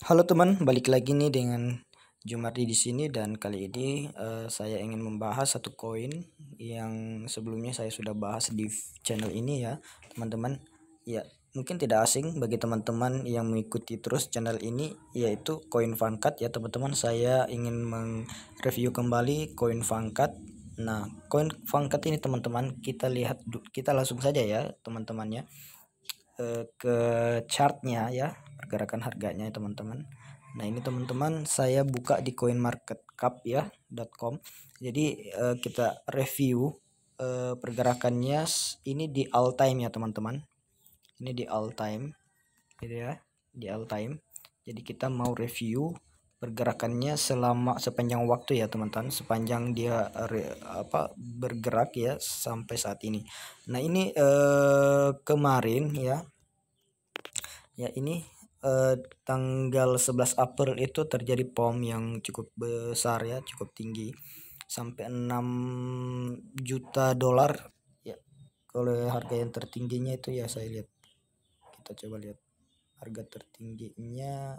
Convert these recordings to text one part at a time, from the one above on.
Halo teman, balik lagi nih dengan Jumardi di sini dan kali ini uh, saya ingin membahas satu koin yang sebelumnya saya sudah bahas di channel ini ya, teman-teman. Ya, mungkin tidak asing bagi teman-teman yang mengikuti terus channel ini yaitu koin Vankat ya, teman-teman. Saya ingin mereview kembali koin Vankat. Nah, koin Vankat ini teman-teman kita lihat kita langsung saja ya, teman-temannya. Eh, ke chartnya ya pergerakan harganya ya, teman-teman nah ini teman-teman saya buka di coinmarketcap ya .com jadi uh, kita review uh, pergerakannya ini di all time ya teman-teman ini di all time gitu ya di all time jadi kita mau review pergerakannya selama sepanjang waktu ya teman-teman sepanjang dia re, apa bergerak ya sampai saat ini nah ini eh, kemarin ya ya ini eh, tanggal 11 April itu terjadi POM yang cukup besar ya cukup tinggi sampai 6 juta dolar ya kalau harga yang tertingginya itu ya saya lihat kita coba lihat harga tertingginya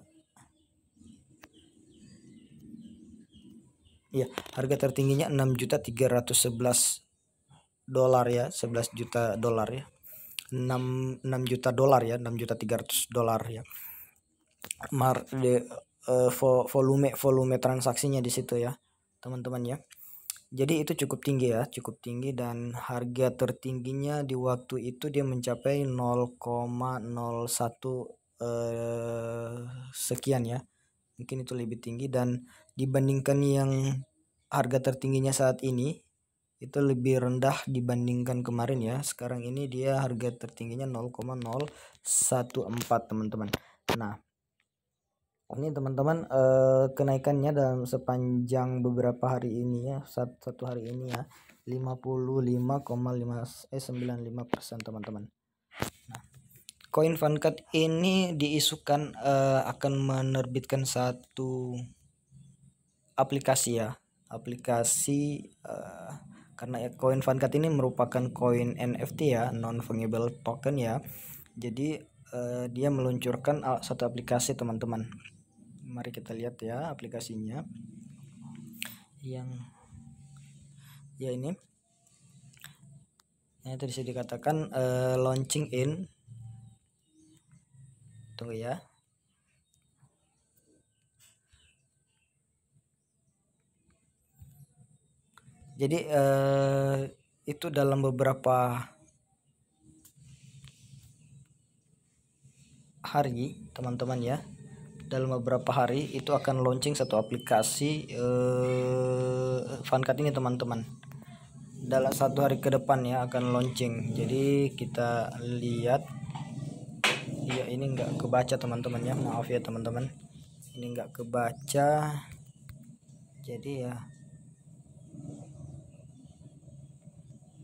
Iya, harga tertingginya juta sebelas dolar ya, 11 juta dolar ya. 6 6 juta dolar ya, 6 juta 300 dolar ya. Mar de, uh, volume volume transaksinya di situ ya, teman-teman ya. Jadi itu cukup tinggi ya, cukup tinggi dan harga tertingginya di waktu itu dia mencapai 0,01 eh, sekian ya. Mungkin itu lebih tinggi dan dibandingkan yang harga tertingginya saat ini itu lebih rendah dibandingkan kemarin ya sekarang ini dia harga tertingginya 0,014 teman-teman nah ini teman-teman eh, kenaikannya dalam sepanjang beberapa hari ini ya satu, hari ini ya 55,5 eh 95 persen teman-teman nah koin Vanguard ini diisukan eh, akan menerbitkan satu aplikasi ya aplikasi uh, karena koin Vanguard ini merupakan koin NFT ya non fungible token ya jadi uh, dia meluncurkan satu aplikasi teman-teman mari kita lihat ya aplikasinya yang ya ini ya nah, tadi dikatakan uh, launching in. Tunggu ya. jadi eh, itu dalam beberapa hari teman-teman ya dalam beberapa hari itu akan launching satu aplikasi eh, Funkat ini teman-teman dalam satu hari ke depan ya akan launching jadi kita lihat ya ini nggak kebaca teman-teman ya maaf ya teman-teman ini nggak kebaca jadi ya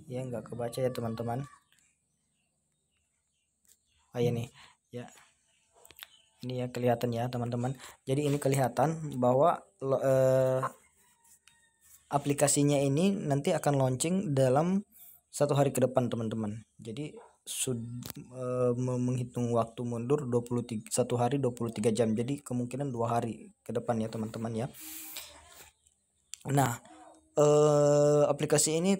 ya nggak kebaca ya teman-teman oh ini iya ya ini ya kelihatan ya teman-teman jadi ini kelihatan bahwa eh, aplikasinya ini nanti akan launching dalam satu hari ke depan teman-teman jadi sud, e, menghitung waktu mundur 23 satu hari 23 jam jadi kemungkinan dua hari ke depan ya teman-teman ya nah e, aplikasi ini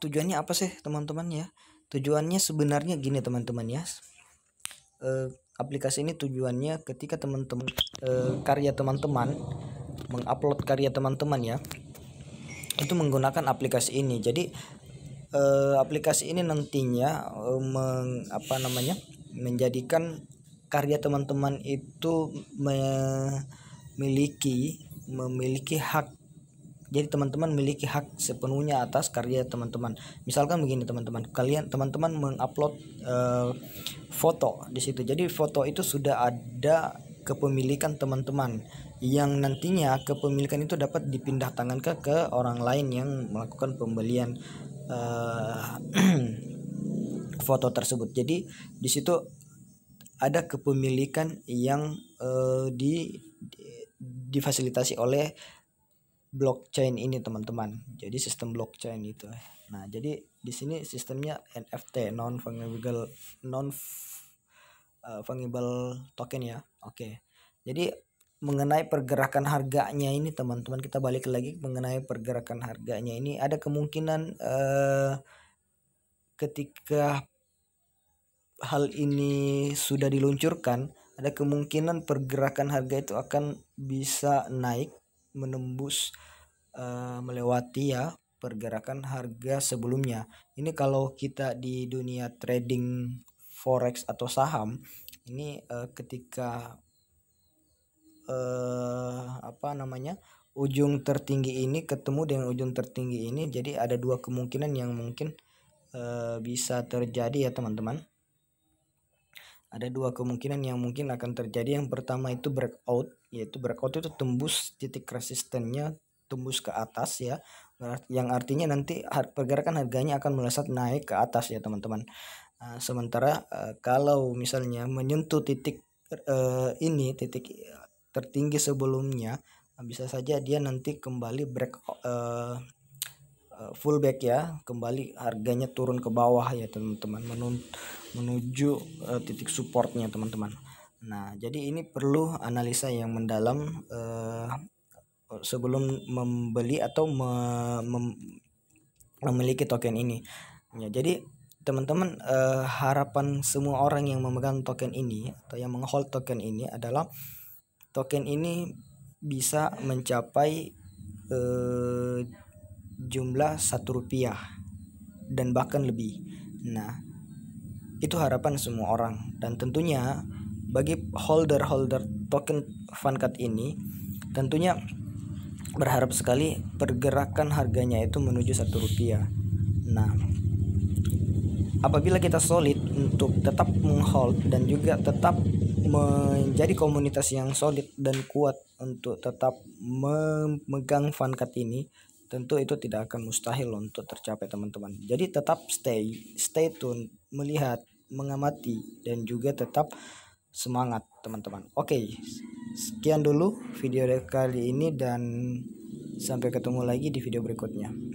tujuannya apa sih teman-teman ya tujuannya sebenarnya gini teman-teman ya e, aplikasi ini tujuannya ketika teman-teman e, karya teman-teman mengupload karya teman-teman ya itu menggunakan aplikasi ini jadi e, aplikasi ini nantinya e, meng, apa namanya menjadikan karya teman-teman itu memiliki memiliki hak jadi teman-teman memiliki hak sepenuhnya atas karya teman-teman. Misalkan begini teman-teman, kalian teman-teman mengupload uh, foto di situ. Jadi foto itu sudah ada kepemilikan teman-teman yang nantinya kepemilikan itu dapat dipindah tangan ke orang lain yang melakukan pembelian uh, foto tersebut. Jadi di situ ada kepemilikan yang uh, di, di difasilitasi oleh blockchain ini teman-teman. Jadi sistem blockchain itu. Nah, jadi di sini sistemnya NFT non fungible eh, non fungible token ya. Oke. Okay. Jadi mengenai pergerakan harganya ini teman-teman kita balik lagi mengenai pergerakan harganya ini ada kemungkinan uh, ketika hal ini sudah diluncurkan ada kemungkinan pergerakan harga itu akan bisa naik menembus uh, melewati ya pergerakan harga sebelumnya. Ini kalau kita di dunia trading forex atau saham ini uh, ketika uh, apa namanya? ujung tertinggi ini ketemu dengan ujung tertinggi ini jadi ada dua kemungkinan yang mungkin uh, bisa terjadi ya teman-teman ada dua kemungkinan yang mungkin akan terjadi. Yang pertama itu breakout, yaitu breakout itu tembus titik resistennya tembus ke atas ya. Yang artinya nanti pergerakan harganya akan melesat naik ke atas ya, teman-teman. Nah, sementara eh, kalau misalnya menyentuh titik eh, ini titik eh, tertinggi sebelumnya nah, bisa saja dia nanti kembali break eh, Eh, fullback ya kembali harganya turun ke bawah ya teman-teman menuju uh, titik supportnya teman-teman nah jadi ini perlu analisa yang mendalam uh, sebelum membeli atau me mem memiliki token ini ya jadi teman-teman uh, harapan semua orang yang memegang token ini atau yang menghold token ini adalah token ini bisa mencapai uh, jumlah satu rupiah dan bahkan lebih. Nah, itu harapan semua orang dan tentunya bagi holder-holder token Vanguard ini tentunya berharap sekali pergerakan harganya itu menuju satu rupiah. Nah, apabila kita solid untuk tetap menghold dan juga tetap menjadi komunitas yang solid dan kuat untuk tetap memegang card ini, tentu itu tidak akan mustahil untuk tercapai teman-teman. Jadi tetap stay, stay tune, melihat, mengamati dan juga tetap semangat teman-teman. Oke, sekian dulu video kali ini dan sampai ketemu lagi di video berikutnya.